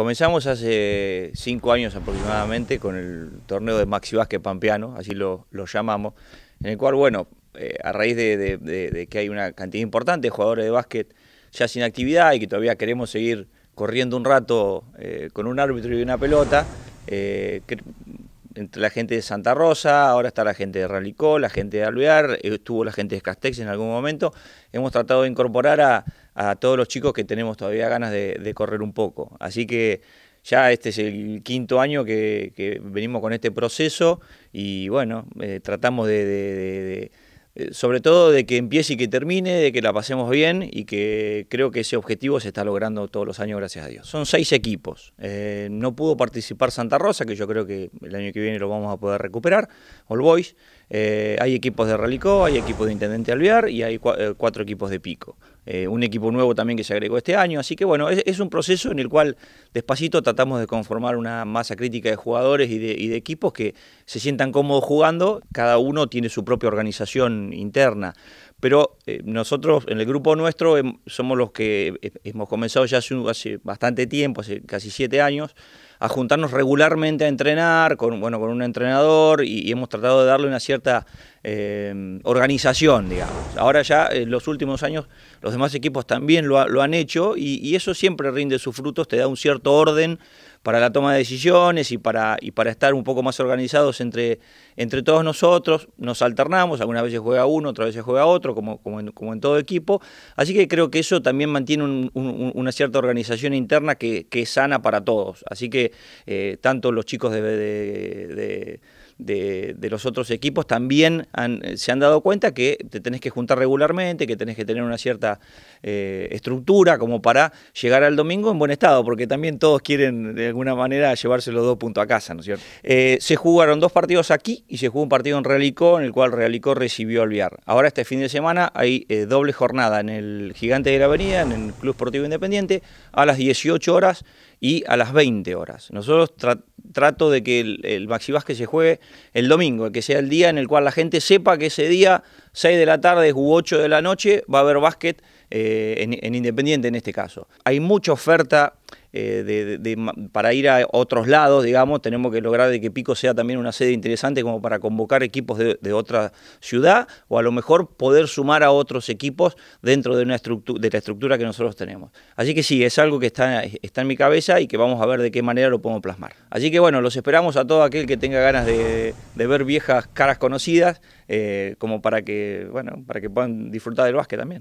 Comenzamos hace cinco años aproximadamente con el torneo de Maxi Básquet Pampeano, así lo, llamamos, en el cual, bueno, eh, a raíz de, que hay una cantidad importante de jugadores de básquet ya sin actividad y que todavía queremos seguir corriendo un rato eh, con un árbitro y una pelota, eh, entre la gente de Santa Rosa, ahora está la gente de Ralicó, la gente de Alvear, estuvo la gente de Castex en algún momento. Hemos tratado de incorporar a, todos los chicos que tenemos todavía ganas de, correr un poco. Así que ya este es el quinto año que, venimos con este proceso y bueno, eh, tratamos de eh, sobre todo de que empiece y que termine, de que la pasemos bien y que creo que ese objetivo se está logrando todos los años, gracias a Dios. Son seis equipos. Eh, no pudo participar Santa Rosa, que yo creo que el año que viene lo vamos a poder recuperar, All Boys. Eh, hay equipos de Ralicó, hay equipos de Intendente Alvear y hay cuatro equipos de Pico. Eh, un equipo nuevo también que se agregó este año. Así que bueno, es, un proceso en el cual despacito tratamos de conformar una masa crítica de jugadores y de, equipos que se sientan cómodos jugando, cada uno tiene su propia organización interna. Pero eh, nosotros en el grupo nuestro somos los que hemos comenzado ya hace, hace bastante tiempo, hace casi siete años, a juntarnos regularmente a entrenar con, bueno, con un entrenador y, hemos tratado de darle una cierta eh, organización, digamos. Ahora ya en eh, los últimos años los demás equipos también lo, han hecho y, eso siempre rinde sus frutos, te da un cierto orden para la toma de decisiones y para, y para estar un poco más organizados entre, entre todos nosotros. Nos alternamos, algunas veces juega uno, otras veces juega otro, como, como, en, todo equipo. Así que creo que eso también mantiene una cierta organización interna que, que es sana para todos. Así que eh, tanto los chicos de de, los otros equipos también eh, se han dado cuenta que te tenés que juntar regularmente, que tenés que tener una cierta eh, estructura como para llegar al domingo en buen estado, porque también todos quieren de alguna manera llevarse los dos puntos a casa, ¿no es cierto? Eh, se jugaron dos partidos aquí y se jugó un partido en Realicó, en el cual Realicó recibió al Viar. Ahora este fin de semana hay doble jornada en el Gigante de la Avenida, en el Club Sportivo Independiente, a las 18 horas y a las 20 horas. Nosotros trato de que el, el se juegue el domingo, que sea el día en el cual la gente sepa que ese día, 6 de la tarde u 8 de la noche, va a haber básquet eh, en, Independiente en este caso. Hay mucha oferta eh, para ir a otros lados, digamos, tenemos que lograr de que Pico sea también una sede interesante como para convocar equipos de, otra ciudad o a lo mejor poder sumar a otros equipos dentro de, una de la estructura que nosotros tenemos. Así que sí, es algo que está, está en mi cabeza y que vamos a ver de qué manera lo podemos plasmar. Así que bueno, los esperamos a todo aquel que tenga ganas de, ver viejas caras conocidas, eh, como para que, bueno, para que puedan disfrutar del básquet también.